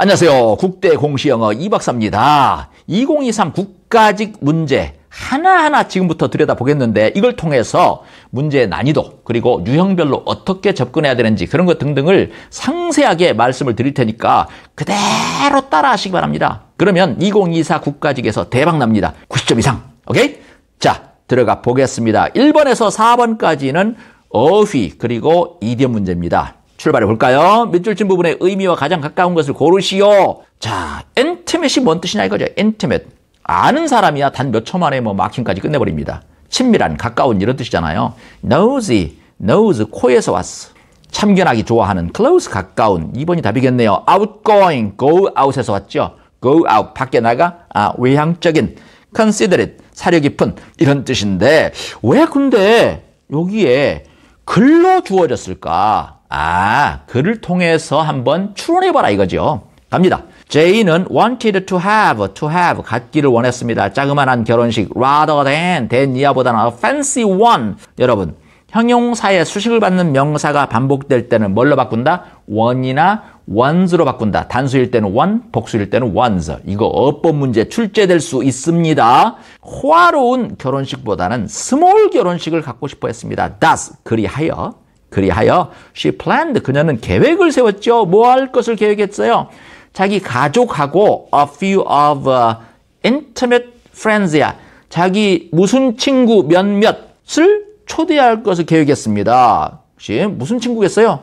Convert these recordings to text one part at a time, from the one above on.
안녕하세요. 국대 공시영어 이박사입니다. 2023 국가직 문제 하나하나 지금부터 들여다보겠는데 이걸 통해서 문제의 난이도 그리고 유형별로 어떻게 접근해야 되는지 그런 것 등등을 상세하게 말씀을 드릴 테니까 그대로 따라하시기 바랍니다. 그러면 2024 국가직에서 대박납니다. 90점 이상. 오케이? 자, 들어가 보겠습니다. 1번에서 4번까지는 어휘 그리고 이디엄 문제입니다. 출발해 볼까요? 밑줄 친 부분의 의미와 가장 가까운 것을 고르시오. 자, 엔트멧이뭔 뜻이냐 이거죠. 엔트멧 아는 사람이야 단 몇 초 만에 뭐 마킹까지 끝내버립니다. 친밀한, 가까운 이런 뜻이잖아요. nosy, nose, 코에서 왔어. 참견하기 좋아하는, close, 가까운. 2번이 답이겠네요. outgoing, go out에서 왔죠. go out, 밖에 나가, 아, 외향적인, considerate, 사려 깊은 이런 뜻인데 왜 근데 여기에 글로 주어졌을까? 아, 그를 통해서 한번 추론해봐라 이거죠. 갑니다. J는 wanted to have, to have, 갖기를 원했습니다. 자그만한 결혼식, rather than, than 이하보다는 a fancy one. 여러분, 형용사의 수식을 받는 명사가 반복될 때는 뭘로 바꾼다? 원이나 ones로 바꾼다. 단수일 때는 one, 복수일 때는 ones. 이거 어법 문제 출제될 수 있습니다. 호화로운 결혼식보다는 스몰 결혼식을 갖고 싶어 했습니다. thus, 그리하여. 그리하여 she planned 그녀는 계획을 세웠죠. 뭐 할 것을 계획했어요? 자기 가족하고 a few of uh, intimate friends야. 자기 무슨 친구 몇몇을 초대할 것을 계획했습니다. 혹시 무슨 친구겠어요?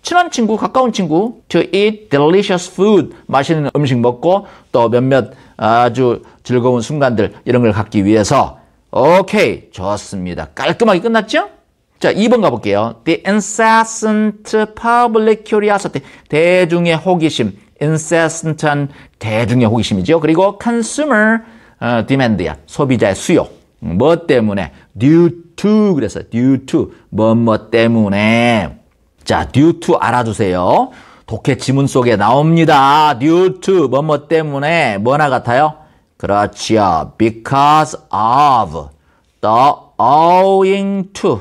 친한 친구, 가까운 친구. To eat delicious food. 맛있는 음식 먹고 또 몇몇 아주 즐거운 순간들 이런 걸 갖기 위해서. 오케이, 좋습니다. 깔끔하게 끝났죠? 자, 2번 가볼게요. The incessant public curiosity. 대중의 호기심. incessant한 대중의 호기심이죠. 그리고 consumer demand야. 소비자의 수요. 뭐 때문에? due to. 그래서 due to. 뭐뭐 뭐 때문에. 자, due to 알아두세요. 독해 지문 속에 나옵니다. due to. 뭐뭐 뭐 때문에. 뭐나 같아요? 그렇지요. because of. the owing to.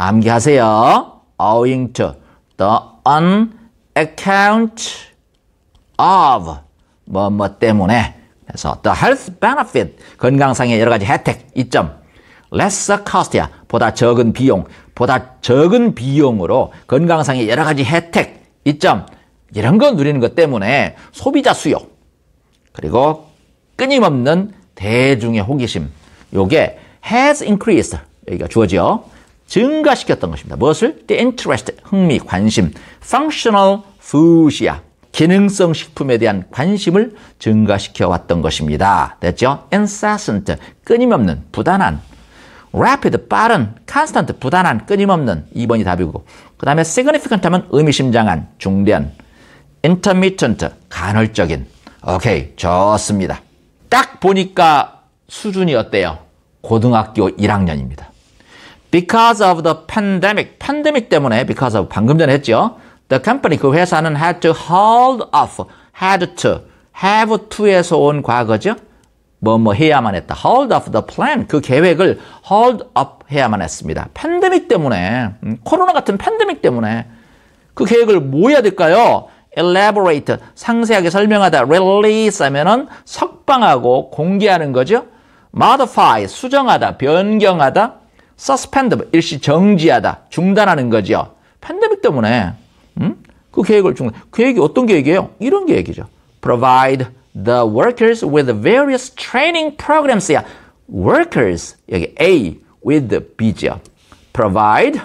암기하세요. owing to the on account of 뭐뭐 뭐 때문에 그래서 the health benefit 건강상의 여러 가지 혜택 이점 lesser cost야 보다 적은 비용 보다 적은 비용으로 건강상의 여러 가지 혜택 이점 이런 거 누리는 것 때문에 소비자 수요 그리고 끊임없는 대중의 호기심 요게 has increased 여기가 주어지요 증가시켰던 것입니다. 무엇을? The interest, 흥미, 관심. Functional food이야. 기능성 식품에 대한 관심을 증가시켜 왔던 것입니다. 됐죠? incessant, 끊임없는, 부단한. rapid, 빠른, constant, 부단한, 끊임없는 2번이 답이고 그 다음에 significant 하면 의미심장한, 중대한, intermittent, 간헐적인. 오케이, 좋습니다. 딱 보니까 수준이 어때요? 고등학교 1학년입니다. because of the pandemic, pandemic 때문에 because of 방금 전에 했죠. The company 그 회사는 had to hold off, had to, have to에서 온 과거죠. 뭐뭐 뭐 해야만 했다. hold off the plan 그 계획을 hold up 해야만 했습니다. 팬데믹 때문에 코로나 같은 팬데믹 때문에 그 계획을 뭐 해야 될까요? elaborate 상세하게 설명하다 release 하면은 석방하고 공개하는 거죠. modify 수정하다 변경하다 서스펜드 일시 정지하다, 중단하는 거지 팬데믹 때문에 음? 그 계획을 중단. 계획이 어떤 계획이에요? 이런 계획이죠. Provide the workers with various training programs야. Workers 여기 A with B죠. Provide,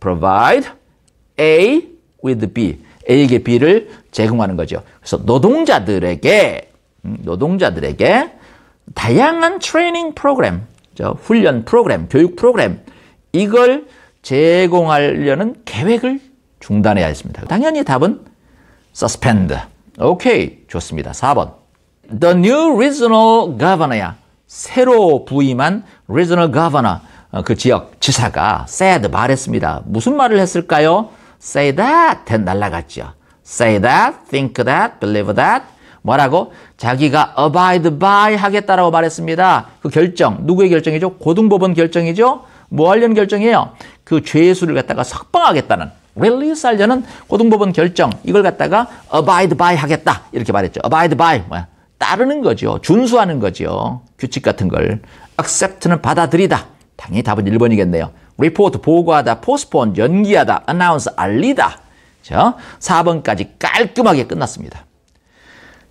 provide A with B. A에게 B를 제공하는 거죠. 그래서 노동자들에게 음, 노동자들에게 다양한 트레이닝 프로그램 훈련 프로그램, 교육 프로그램 이걸 제공하려는 계획을 중단해야 했습니다. 당연히 답은 suspend. 오케이, 좋습니다. 4번. The new regional governor야. 새로 부임한 regional governor, 그 지역 지사가 said 말했습니다. 무슨 말을 했을까요? say that, 날라갔죠. say that, think that, believe that, 뭐라고? 자기가 abide by 하겠다라고 말했습니다. 그 결정, 누구의 결정이죠? 고등법원 결정이죠? 뭐 하려는 결정이에요? 그 죄수를 갖다가 석방하겠다는 릴리스 하려는 고등법원 결정 이걸 갖다가 abide by 하겠다 이렇게 말했죠. abide by 뭐야? 따르는 거죠. 준수하는 거죠. 규칙 같은 걸. accept는 받아들이다. 당연히 답은 1번이겠네요. report 보고하다, postpone 연기하다, announce 알리다. 자, 4번까지 깔끔하게 끝났습니다.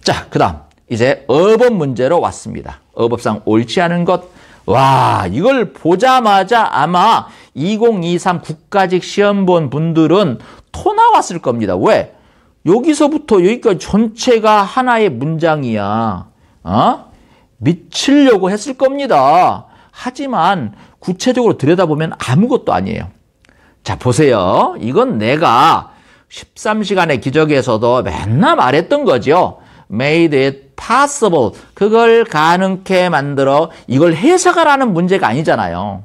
자, 그 다음. 이제 어법 문제로 왔습니다. 어법상 옳지 않은 것. 와, 이걸 보자마자 아마 2023 국가직 시험 본 분들은 토 나왔을 겁니다. 왜? 여기서부터 여기까지 전체가 하나의 문장이야. 어? 미치려고 했을 겁니다. 하지만 구체적으로 들여다보면 아무것도 아니에요. 자, 보세요. 이건 내가 13시간의 기적에서도 맨날 말했던 거죠. made it possible. 그걸 가능케 만들어 이걸 해석하라는 문제가 아니잖아요.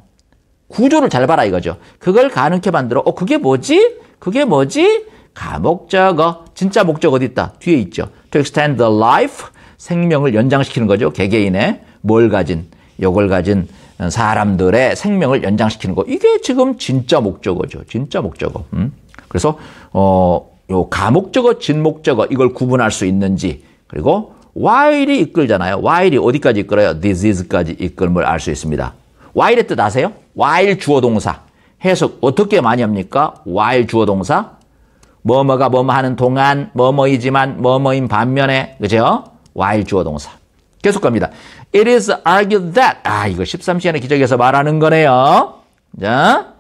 구조를 잘 봐라 이거죠. 그걸 가능케 만들어. 어, 그게 뭐지? 그게 뭐지? 가목적어. 진짜 목적 어디 있다? 뒤에 있죠. To extend the life. 생명을 연장시키는 거죠. 개개인의 뭘 가진, 요걸 가진 사람들의 생명을 연장시키는 거. 이게 지금 진짜 목적어죠. 진짜 목적어. 음? 그래서 어, 요 가목적어, 진목적어 이걸 구분할 수 있는지 그리고 while이 이끌잖아요. while이 어디까지 이끌어요? disease까지 이끌음을 알 수 있습니다. while의 뜻 아세요? while 주어 동사. 해석 어떻게 많이 합니까? while 주어 동사. 뭐뭐가 뭐뭐 하는 동안 뭐뭐이지만 뭐뭐인 반면에 그죠? while 주어 동사. 계속 갑니다. It is argued that 아 이거 13시간의 기적에서 말하는 거네요. 자,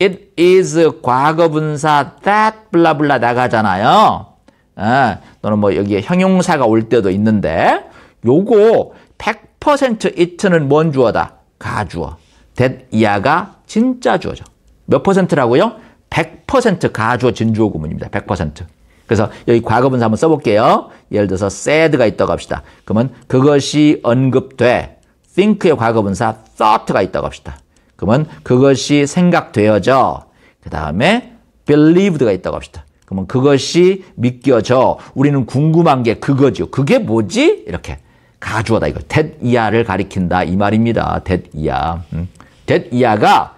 it is 과거 분사 that 블라블라 나가잖아요. 아, 또는 뭐 여기에 형용사가 올 때도 있는데 요거 100% it는 뭔 주어다? 가주어. that 이하가 진짜 주어죠. 몇 퍼센트라고요? 100% 가주어 진주어 구문입니다. 100%. 그래서 여기 과거분사 한번 써볼게요. 예를 들어서 s a d 가 있다고 합시다. 그러면 그것이 언급돼. think의 과거분사 thought가 있다고 합시다. 그러면 그것이 생각되어져. 그 다음에 believed가 있다고 합시다. 그러면 그것이 믿겨져 우리는 궁금한 게 그거죠. 그게 뭐지? 이렇게 가주어다 이거 텟이야를 가리킨다 이 말입니다. 텟이야. 음. 이야가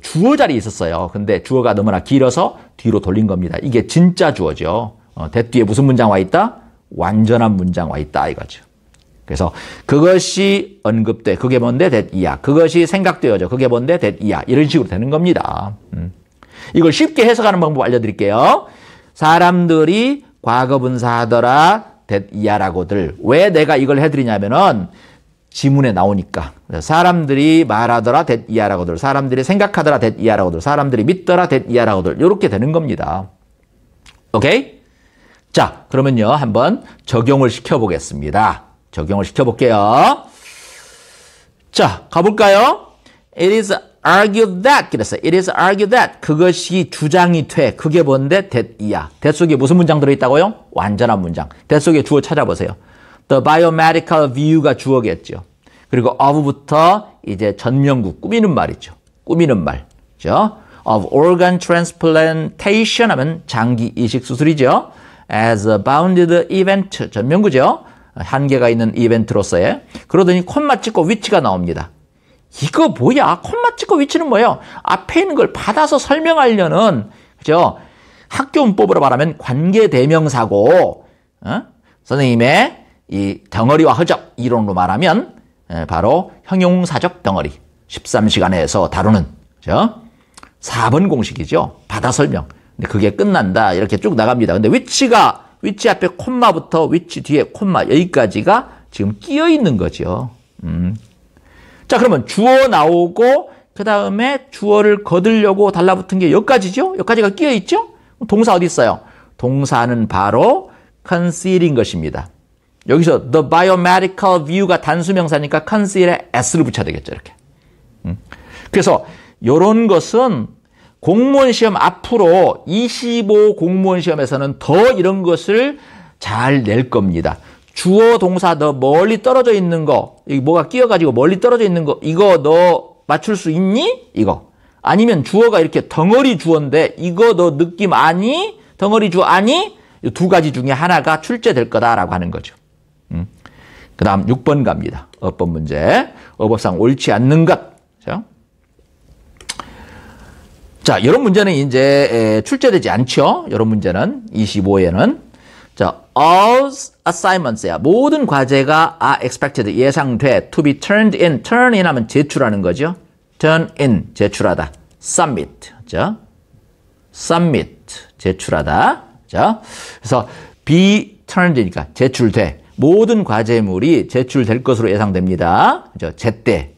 주어 자리에 있었어요. 근데 주어가 너무나 길어서 뒤로 돌린 겁니다. 이게 진짜 주어죠. 어, 뒤에 무슨 문장 와 있다? 완전한 문장 와 있다 이거죠. 그래서 그것이 언급돼 그게 뭔데 텟이야 그것이 생각되어져 그게 뭔데 텟이야 이런 식으로 되는 겁니다. 음. 이걸 쉽게 해석하는 방법 알려드릴게요. 사람들이 과거 분사하더라 이하라고들 왜 내가 이걸 해드리냐면은 지문에 나오니까 사람들이 말하더라 이하라고들 사람들이 생각하더라 이하라고들 사람들이 믿더라 이하라고들 이렇게 되는 겁니다. 오케이? 자 그러면요 한번 적용을 시켜보겠습니다. 적용을 시켜볼게요. 자 가볼까요? It is argued that 그래서 it is argued that 그것이 주장이 돼 그게 뭔데 that이야 that 속에 무슨 문장 들어있다고요? 완전한 문장 that 속에 주어 찾아보세요 the biomedical view가 주어겠죠 그리고 of부터 이제 전면구 꾸미는 말이죠 꾸미는 말죠 of organ transplantation 하면 장기 이식 수술이죠 as a bounded event 전면구죠 한계가 있는 이벤트로서의 그러더니 콤마 찍고 위치가 나옵니다 이거 뭐야? 콤마 찍고 위치는 뭐예요? 앞에 있는 걸 받아서 설명하려는 그죠? 학교 문법으로 말하면 관계 대명사고 어? 선생님의 이 덩어리와 허적 이론으로 말하면 예, 바로 형용사적 덩어리 13시간에서 다루는 그죠? 4번 공식이죠. 받아 설명. 근데 그게 끝난다. 이렇게 쭉 나갑니다. 근데 위치가 위치 앞에 콤마부터 위치 뒤에 콤마 여기까지가 지금 끼어 있는 거죠. 음, 자, 그러면 주어 나오고 그 다음에 주어를 거들려고 달라붙은 게 여기까지죠? 여기까지가 끼어있죠? 동사 어디 있어요? 동사는 바로 conceal인 것입니다. 여기서 the biomedical view가 단수명사니까 conceal에 s를 붙여야 되겠죠, 이렇게. 음. 그래서 이런 것은 공무원 시험 앞으로 25 공무원 시험에서는 더 이런 것을 잘 낼 겁니다. 주어 동사 너 멀리 떨어져 있는 거 여기 뭐가 끼어가지고 멀리 떨어져 있는 거 이거 너 맞출 수 있니? 이거 아니면 주어가 이렇게 덩어리 주어인데 이거 너 느낌 아니? 덩어리 주어 아니? 두 가지 중에 하나가 출제될 거다라고 하는 거죠. 음. 그 다음 6번 갑니다. 어법 문제. 어법상 옳지 않는 것. 그렇죠? 자, 이런 문제는 이제 출제되지 않죠. 이런 문제는 25에는 자, all assignments야. 모든 과제가 are expected, 예상돼. to be turned in. turn in 하면 제출하는 거죠. turn in, 제출하다. submit, 자, submit, 제출하다. 자, 그래서 be turned in이니까 제출돼. 모든 과제물이 제출될 것으로 예상됩니다. 그죠? 제때.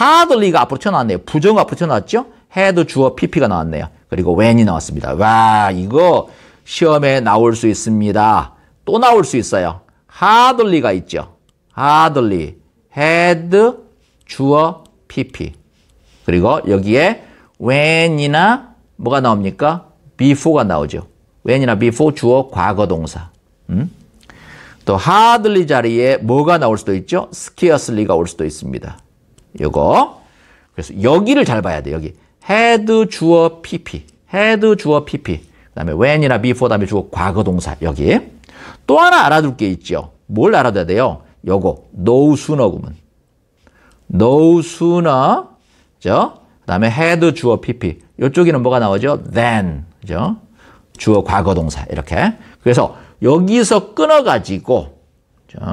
hardly가 앞으로 튀어나왔네요. 부정 앞으로 튀어나왔죠? head 주어 pp가 나왔네요. 그리고 when이 나왔습니다. 와, 이거 시험에 나올 수 있습니다. 또 나올 수 있어요. 하들리가 있죠. 하들리, 헤드, 주어, pp. 그리고 여기에 when이나 뭐가 나옵니까? before가 나오죠. when이나 before 주어 과거 동사. 음? 또하 a 리 자리에 뭐가 나올 수도 있죠? scarcely가 올 수도 있습니다. 요거. 그래서 여기를 잘 봐야 돼. 여기. had 주어 pp. had 주어 pp. 그다음에 when이나 before 다음에 주어 과거 동사 여기. 또 하나 알아둘 게 있죠. 뭘 알아둬야 돼요? 요거 no sooner 구문. no sooner 그죠? 그다음에 had 주어 pp. 요쪽에는 뭐가 나오죠? than. 그죠? 주어 과거 동사 이렇게. 그래서 여기서 끊어 가지고 그죠?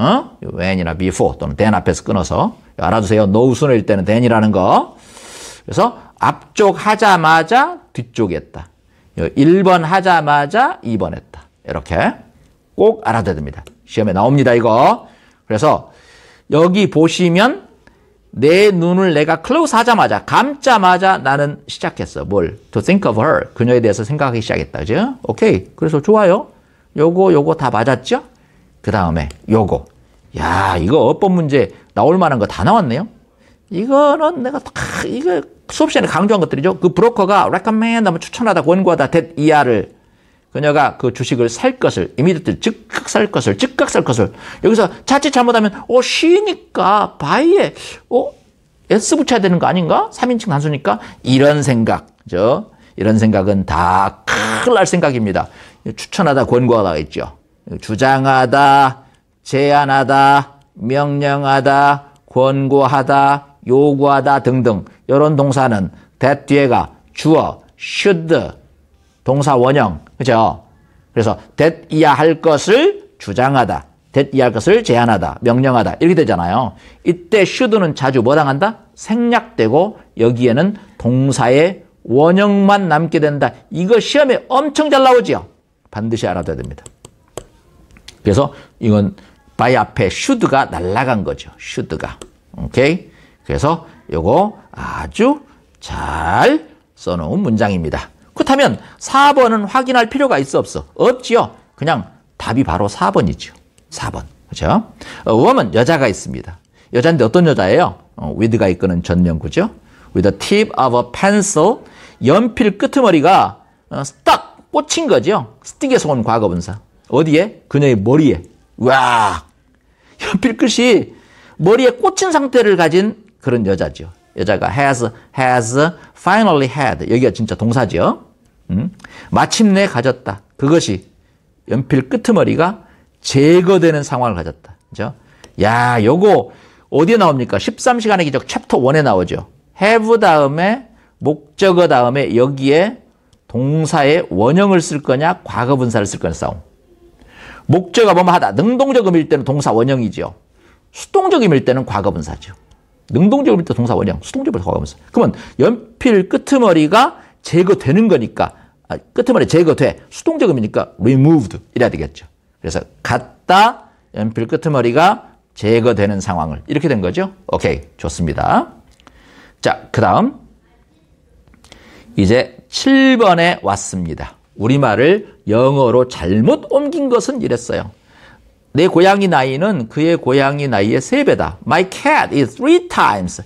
when이나 before 또는 then 앞에서 끊어서 알아두세요. no sooner일 때는 than이라는 거. 그래서 앞쪽 하자마자 뒤쪽에 있다 1번 하자마자 2번 했다. 이렇게 꼭 알아둬야 됩니다. 시험에 나옵니다, 이거. 그래서 여기 보시면 내 눈을 내가 클로즈 하자마자, 감자마자 나는 시작했어. 뭘? To think of her. 그녀에 대해서 생각하기 시작했다. 그죠? 오케이. 그래서 좋아요. 요거, 요거 다 맞았죠? 그 다음에 요거. 야, 이거 어법 문제 나올 만한 거 다 나왔네요. 이거는 내가 다, 이거 수업 시간에 강조한 것들이죠. 그 브로커가 recommend 하면 추천하다, 권고하다, that 이하를 그녀가 그 주식을 살 것을 이미디들 즉각 살 것을 즉각 살 것을 여기서 자칫 잘못하면 어 쉬니까 바이에 어 S 붙여야 되는 거 아닌가? 3인칭 단수니까 이런 생각, 죠 이런 생각은 다 큰일 날 생각입니다. 추천하다, 권고하다 있죠. 주장하다, 제안하다, 명령하다, 권고하다, 요구하다 등등 이런 동사는 that 뒤에가 주어, should 동사 원형 그죠? 그래서 that 이하 할 것을 주장하다, that 이하 할 것을 제안하다, 명령하다 이렇게 되잖아요. 이때 should는 자주 뭐 당한다? 생략되고 여기에는 동사의 원형만 남게 된다. 이거 시험에 엄청 잘 나오지요. 반드시 알아둬야 됩니다. 그래서 이건 바이 앞에 슈드가 날라간 거죠. 슈드가. 오케이? 그래서 요거 아주 잘 써놓은 문장입니다. 그렇다면 4번은 확인할 필요가 있어 없어? 없지요. 그냥 답이 바로 4번이죠. 4번. 그렇죠? w o m 여자가 있습니다. 여자인데 어떤 여자예요? 어, with가 이끄는 전명구죠. with the tip of a pencil, 연필 끄트머리가 어, stuck, 꽂힌 거죠. stick에서 온 과거분사. 어디에? 그녀의 머리에. 와! 연필 끝이 머리에 꽂힌 상태를 가진 그런 여자죠. 여자가 has, has finally had. 여기가 진짜 동사죠. 음? 마침내 가졌다. 그것이 연필 끄트머리가 제거되는 상황을 가졌다. 그죠? 야, 요거 어디에 나옵니까? 13시간의 기적 챕터 1에 나오죠. have 다음에 목적어 다음에 여기에 동사의 원형을 쓸 거냐 과거 분사를 쓸 거냐 싸움. 목적어 뭐뭐 하다. 능동적 음일 때는 동사 원형이죠. 수동적 음일 때는 과거 분사죠. 능동적으로 일단 동사 원형, 수동적으로 가면서. 그러면 연필 끄트머리가 제거되는 거니까 아, 끄트머리 제거돼. 수동적음이니까 removed 이래야 되겠죠. 그래서 갔다 연필 끄트머리가 제거되는 상황을 이렇게 된 거죠. 오케이 좋습니다. 자그 다음 이제 7번에 왔습니다. 우리말을 영어로 잘못 옮긴 것은 이랬어요. 내 고양이 나이는 그의 고양이 나이의 3배다. My cat is three times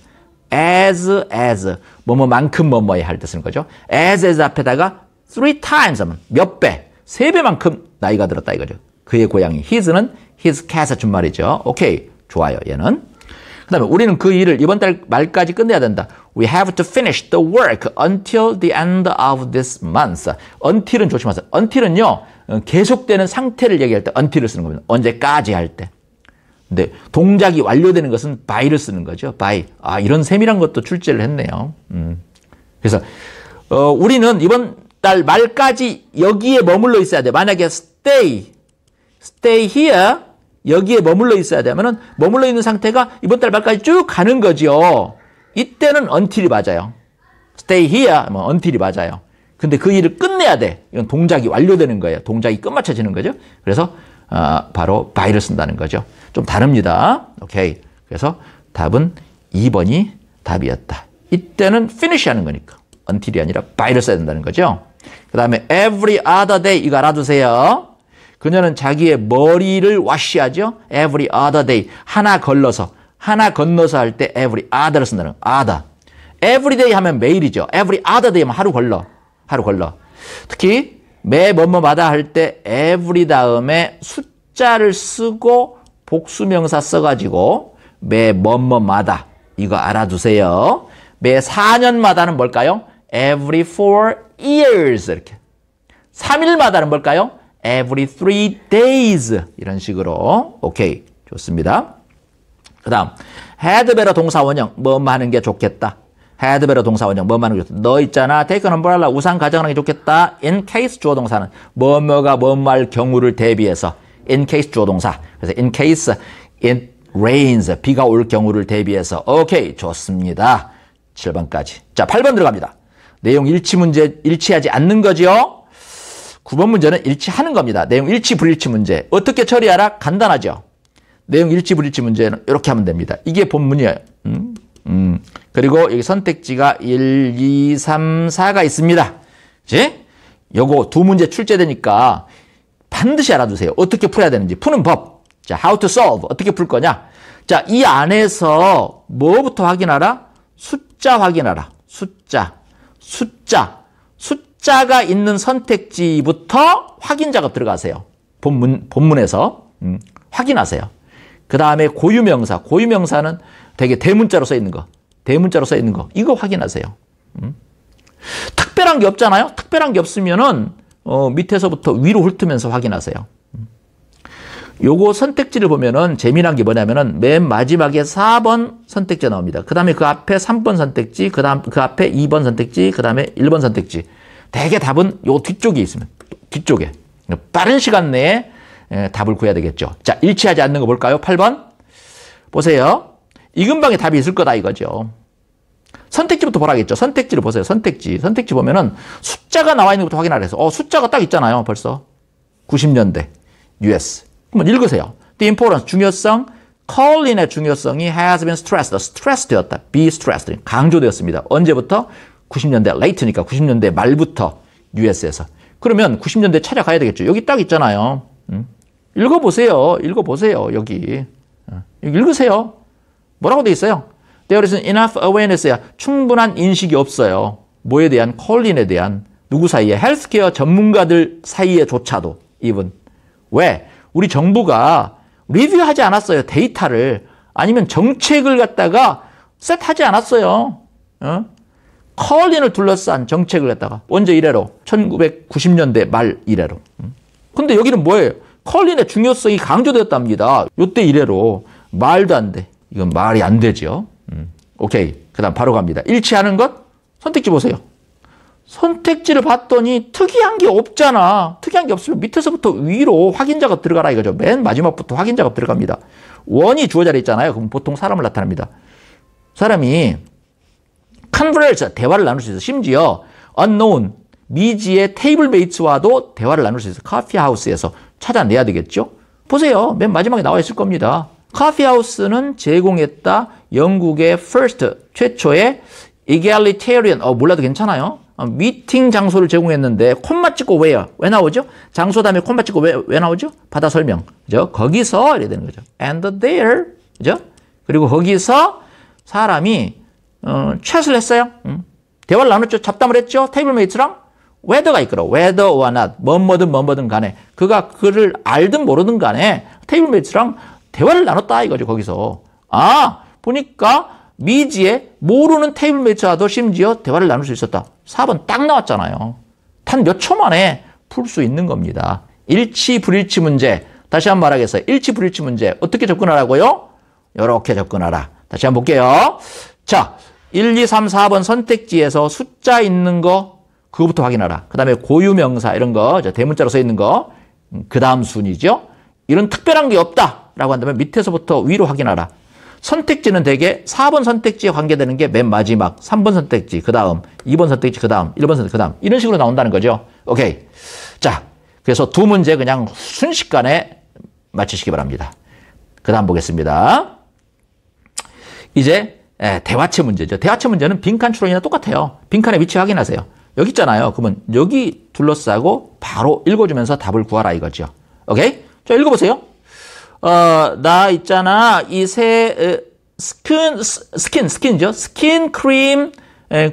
as as 뭐뭐만큼 뭐뭐에 할때 쓰는 거죠. as as 앞에다가 three times 하면 몇 배, 세 배만큼 나이가 들었다 이거죠. 그의 고양이 his는 his c a t 준말이죠. 오케이, 좋아요. 얘는 그 다음에 우리는 그 일을 이번 달 말까지 끝내야 된다. We have to finish the work until the end of this month. until은 조심하세요. until은요. 어, 계속되는 상태를 얘기할 때 until을 쓰는 겁니다. 언제까지 할 때. 근데 동작이 완료되는 것은 by를 쓰는 거죠. by. 아, 이런 세밀한 것도 출제를 했네요. 음. 그래서 어, 우리는 이번 달 말까지 여기에 머물러 있어야 돼. 만약에 stay, stay here 여기에 머물러 있어야 되면은 머물러 있는 상태가 이번 달 말까지 쭉 가는 거죠. 이때는 until이 맞아요. stay here 뭐 until이 맞아요. 근데 그 일을 끝내야 돼. 이건 동작이 완료되는 거예요. 동작이 끝마쳐지는 거죠. 그래서 어, 바로 바이를 쓴다는 거죠. 좀 다릅니다. 오케이. 그래서 답은 2번이 답이었다. 이때는 finish 하는 거니까. until이 아니라 by를 써야 된다는 거죠. 그 다음에 every other day 이거 알아두세요. 그녀는 자기의 머리를 wash하죠. every other day 하나 걸러서 하나 건너서 할 때 every other를 쓴다는 거예요. other. every day 하면 매일이죠. every other day 하면 하루 걸러. 하루 걸러. 특히 매 뭐뭐마다 할 때 every 다음에 숫자를 쓰고 복수명사 써가지고 매 뭐뭐마다 이거 알아두세요. 매 4년마다는 뭘까요? every f o years 이렇게. 3일마다는 뭘까요? every t h r days 이런 식으로 오케이 좋습니다. 그 다음 헤드베러 동사원형 뭐뭐 하는 게 좋겠다. 헤드 베 b 동사 원형 뭐뭐 하는 게 좋다. 너 있잖아. 테이크 넘버랄라 우산 가져가는 게 좋겠다. in case 주어 동사는 뭐뭐가 뭐말 경우를 대비해서 in case 주어 동사. 그래서 in case it rains 비가 올 경우를 대비해서 오케이 좋습니다. 7번까지. 자, 8번 들어갑니다. 내용 일치 문제 일치하지 않는 거지요. 9번 문제는 일치하는 겁니다. 내용 일치 불일치 문제. 어떻게 처리하라? 간단하죠. 내용 일치 불일치 문제는 이렇게 하면 됩니다. 이게 본문이에요. 음? 음, 그리고 여기 선택지가 1, 2, 3, 4가 있습니다. 그치? 예? 요거 두 문제 출제되니까 반드시 알아두세요. 어떻게 풀어야 되는지. 푸는 법. 자, how to solve. 어떻게 풀 거냐? 자, 이 안에서 뭐부터 확인하라? 숫자 확인하라. 숫자. 숫자. 숫자가 있는 선택지부터 확인 작업 들어가세요. 본문, 본문에서. 음, 확인하세요. 그 다음에 고유명사. 고유명사는 되게 대문자로 써 있는 거. 대문자로 써 있는 거. 이거 확인하세요. 음? 특별한 게 없잖아요. 특별한 게 없으면은 어, 밑에서부터 위로 훑으면서 확인하세요. 음. 요거 선택지를 보면은 재미난 게 뭐냐면은 맨 마지막에 4번 선택지 나옵니다. 그 다음에 그 앞에 3번 선택지, 그 다음, 그 앞에 2번 선택지, 그 다음에 1번 선택지. 대개 답은 요 뒤쪽에 있습니다 뒤쪽에. 빠른 시간 내에 예, 답을 구해야 되겠죠. 자, 일치하지 않는 거 볼까요? 8번. 보세요. 이 근방에 답이 있을 거다 이거죠. 선택지부터 보라겠죠. 선택지를 보세요. 선택지. 선택지 보면은 숫자가 나와 있는 것부터 확인하라 해서. 어, 숫자가 딱 있잖아요. 벌써. 90년대. US. 한번 읽으세요. The importance, 중요성, calling의 중요성이 has been stressed, stressed 되었다. be stressed, 강조되었습니다. 언제부터? 90년대 late니까 90년대 말부터 US에서. 그러면 90년대 찾아가야 되겠죠. 여기 딱 있잖아요. 읽어보세요. 읽어보세요. 여기. 여기 어, 읽으세요. 뭐라고 돼 있어요? There is enough awareness야. 충분한 인식이 없어요. 뭐에 대한? 콜린에 대한. 누구 사이에? 헬스케어 전문가들 사이에조차도. 이분. 왜? 우리 정부가 리뷰하지 않았어요. 데이터를. 아니면 정책을 갖다가 셋하지 않았어요. 어? 컬린을 둘러싼 정책을 갖다가 먼저 이래로? 1990년대 말 이래로. 음. 근데 여기는 뭐예요? 컬린의 중요성이 강조되었답니다. 요때 이래로 말도 안 돼. 이건 말이 안 되죠. 음. 오케이. 그 다음 바로 갑니다. 일치하는 것? 선택지 보세요. 선택지를 봤더니 특이한 게 없잖아. 특이한 게 없으면 밑에서부터 위로 확인 작업 들어가라 이거죠. 맨 마지막부터 확인 작업 들어갑니다. 원이 주어 자리 있잖아요. 그럼 보통 사람을 나타냅니다 사람이 컨브레이션 대화를 나눌 수 있어. 심지어 unknown 미지의 테이블 메이츠와도 대화를 나눌 수 있어. 카피 하우스에서 찾아내야 되겠죠? 보세요. 맨 마지막에 나와 있을 겁니다. 카피하우스는 제공했다. 영국의 first, 최초의 egalitarian, 어, 몰라도 괜찮아요. 어, 미팅 장소를 제공했는데 콤마 찍고 왜요? 왜 나오죠? 장소 다음에 콤마 찍고 왜, 왜 나오죠? 바다 설명. 그죠? 거기서 이래 야 되는 거죠. and there. 그죠? 그리고 거기서 사람이 어, 챗을 했어요. 음. 대화를 나눴죠. 잡담을 했죠. 테이블 메이트랑. 웨더가 이끌어. 웨더 or not. 뭔 뭐든 뭐 뭐든 간에 그가 그를 알든 모르든 간에 테이블 매치랑 대화를 나눴다 이거죠. 거기서. 아 보니까 미지에 모르는 테이블 매치와도 심지어 대화를 나눌 수 있었다. 4번 딱 나왔잖아요. 단 몇 초 만에 풀 수 있는 겁니다. 일치 불일치 문제 다시 한번 말하겠어요. 일치 불일치 문제 어떻게 접근하라고요? 이렇게 접근하라. 다시 한번 볼게요. 자, 1, 2, 3, 4번 선택지에서 숫자 있는 거 그거부터 확인하라. 그 다음에 고유명사 이런 거, 대문자로 써 있는 거, 음, 그 다음 순이죠. 이런 특별한 게 없다라고 한다면 밑에서부터 위로 확인하라. 선택지는 대개 4번 선택지에 관계되는 게 맨 마지막, 3번 선택지, 그 다음, 2번 선택지, 그 다음, 1번 선택지, 그 다음. 이런 식으로 나온다는 거죠. 오케이. 자, 그래서 두 문제 그냥 순식간에 맞추시기 바랍니다. 그 다음 보겠습니다. 이제 예, 대화체 문제죠. 대화체 문제는 빈칸 추론이나 똑같아요. 빈칸의 위치 확인하세요. 여기 있잖아요. 그러면 여기 둘러싸고 바로 읽어주면서 답을 구하라 이거죠. 오케이? 자, 읽어보세요. 어, 나 있잖아. 이 새 스킨, 스킨, 스킨이죠. 스킨 크림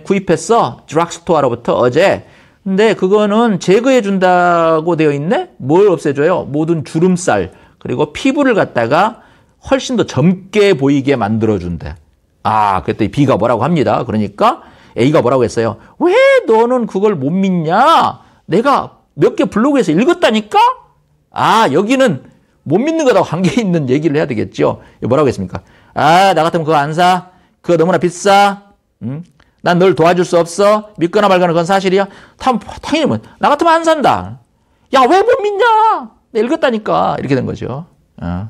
구입했어. 드락스토어로부터 어제. 근데 그거는 제거해준다고 되어 있네? 뭘 없애줘요? 모든 주름살, 그리고 피부를 갖다가 훨씬 더 젊게 보이게 만들어준대. 아, 그랬더니 비가 뭐라고 합니다. 그러니까 A가 뭐라고 했어요? 왜 너는 그걸 못 믿냐? 내가 몇 개 블로그에서 읽었다니까? 아, 여기는 못 믿는 거라고 관계 있는 얘기를 해야 되겠죠. 뭐라고 했습니까? 아, 나 같으면 그거 안 사. 그거 너무나 비싸. 음? 난 널 도와줄 수 없어. 믿거나 말거나 그건 사실이야. 탐, 당연히 뭐, 나 같으면 안 산다. 야, 왜 못 믿냐? 내 읽었다니까. 이렇게 된 거죠. 어.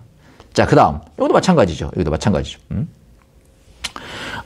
자, 그 다음. 여기도 마찬가지죠. 여기도 마찬가지죠. 음?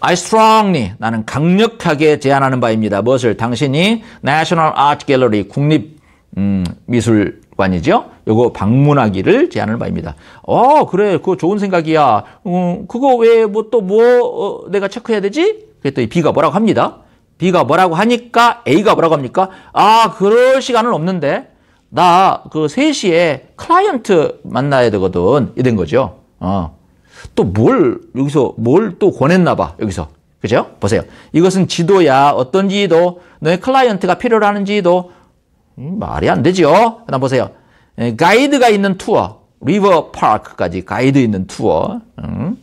I strongly 나는 강력하게 제안하는 바입니다. 무엇을 당신이 National Art Gallery 국립 음, 미술관이죠. 요거 방문하기를 제안하는 바입니다. 어 그래 그거 좋은 생각이야. 음, 그거 왜 뭐 또뭐 뭐, 어, 내가 체크해야 되지? 그랬더니 B가 뭐라고 합니다. B가 뭐라고 하니까 A가 뭐라고 합니까? 아 그럴 시간은 없는데 나 그 3시에 클라이언트 만나야 되거든. 이 된 거죠. 어. 또뭘 여기서 뭘 또 권했나 봐. 여기서. 그죠? 보세요. 이것은 지도야. 어떤 지도, 너의 클라이언트가 필요로 하는 지도. 음, 말이 안 되죠. 하나 보세요. 에, 예, 가이드가 있는 투어. 리버 파크까지 가이드 있는 투어. 음.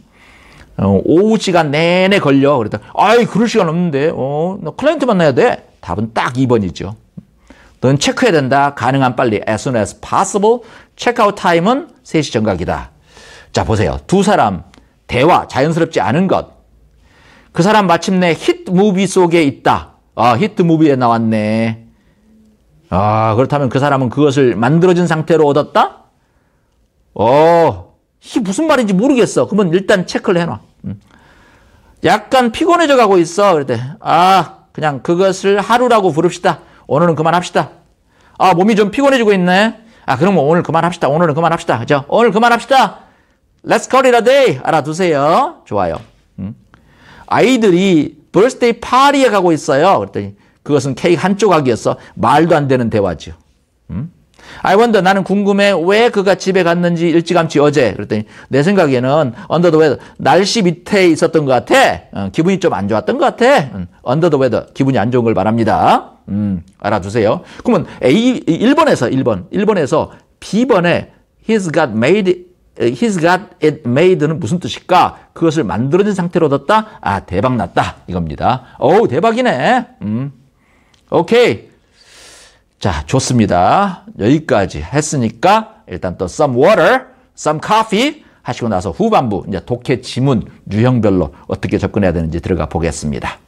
어, 오후 시간 내내 걸려. 그랬다. 아이, 그럴 시간 없는데. 어, 너 클라이언트 만나야 돼. 답은 딱 2번이죠. 넌 체크해야 된다. 가능한 빨리. As soon as possible. 체크아웃 타임은 3시 정각이다. 자, 보세요. 두 사람, 대화, 자연스럽지 않은 것. 그 사람 마침내 히트 무비 속에 있다. 아, 히트 무비에 나왔네. 아, 그렇다면 그 사람은 그것을 만들어진 상태로 얻었다? 어, 이게 무슨 말인지 모르겠어. 그러면 일단 체크를 해놔. 음. 약간 피곤해져 가고 있어. 그랬대. 아, 그냥 그것을 하루라고 부릅시다. 오늘은 그만합시다. 아, 몸이 좀 피곤해지고 있네. 아, 그럼 오늘 그만합시다. 오늘은 그만합시다. 그죠? 오늘 그만합시다. Let's call it a day. 알아두세요. 좋아요. 음. 아이들이 벌스데이 파리에 가고 있어요. 그랬더니 그것은 케이크 한 조각이었어. 말도 안 되는 대화죠. 음? I wonder, 나는 궁금해. 왜 그가 집에 갔는지 일찌감치 어제. 그랬더니 내 생각에는 언더더 웨더, 날씨 밑에 있었던 것 같아. 어, 기분이 좀 안 좋았던 것 같아. 언더더 음. 웨더, 기분이 안 좋은 걸 말합니다. 음, 알아두세요. 그러면 A, 1번에서 1번, 1번에서 B번에 He's got made he's got it made는 무슨 뜻일까? 그것을 만들어진 상태로 뒀다 아, 대박 났다. 이겁니다. 어우, 대박이네. 음. 오케이. 자, 좋습니다. 여기까지 했으니까 일단 또 some water, some coffee 하시고 나서 후반부 이제 독해 지문 유형별로 어떻게 접근해야 되는지 들어가 보겠습니다.